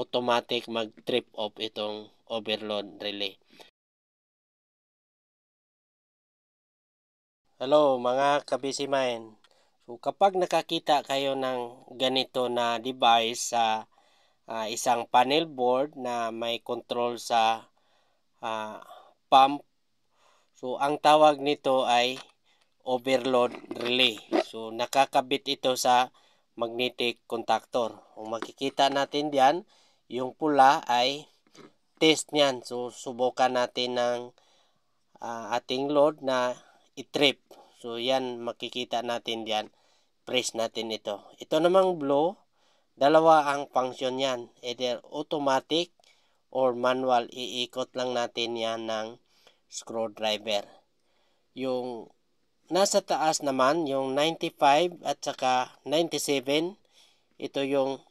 automatic mag-trip off itong overload relay. Hello mga kabisimain. So kapag nakakita kayo ng ganito na device sa uh, isang panel board na may control sa uh, pump. So ang tawag nito ay overload relay. So nakakabit ito sa magnetic contactor. Kung makikita natin diyan, yung pula ay test niyan. So, subukan natin ng uh, ating load na i-trip. So, yan, makikita natin diyan Press natin ito. Ito namang blue, dalawa ang function yan. Either automatic or manual. Iikot lang natin yan ng screwdriver. Yung nasa taas naman, yung 95 at saka 97, ito yung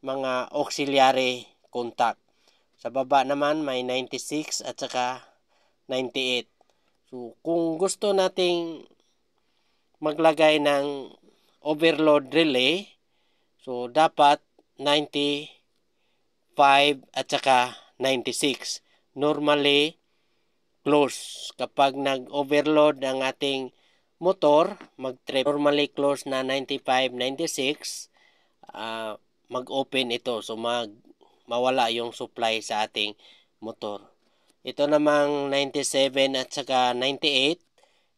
mga auxiliary contact. Sa baba naman may 96 at saka 98. So kung gusto nating maglagay ng overload relay, so dapat 95 at saka 96. Normally, close. Kapag nag-overload ang ating motor, mag-trip. Normally, close na 95, 96. Uh, mag-open ito. So, mag, mawala yung supply sa ating motor. Ito namang 97 at saka 98,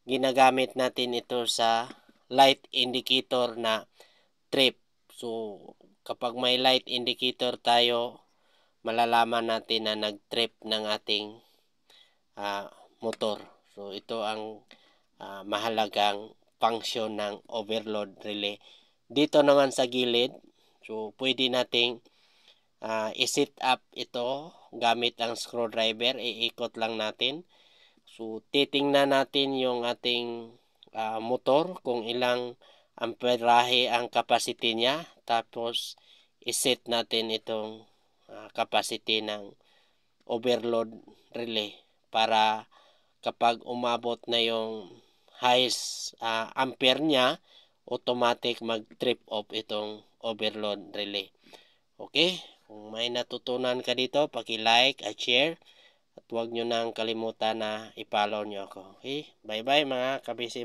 ginagamit natin ito sa light indicator na trip. So, kapag may light indicator tayo, malalaman natin na nag-trip ng ating uh, motor. So, ito ang uh, mahalagang function ng overload relay. Dito naman sa gilid, So, pwede nating uh, i-set up ito gamit ang screwdriver. Iikot lang natin. So, titingnan natin yung ating uh, motor kung ilang amperahe ang capacity niya. Tapos, iset natin itong uh, capacity ng overload relay para kapag umabot na yung highest uh, ampere niya, automatic mag trip off itong overload relay. Okay? Kung may natutunan ka dito, paki-like at share. At huwag niyo nang kalimutan na i-follow niyo ako. Okay? Bye-bye mga kabisi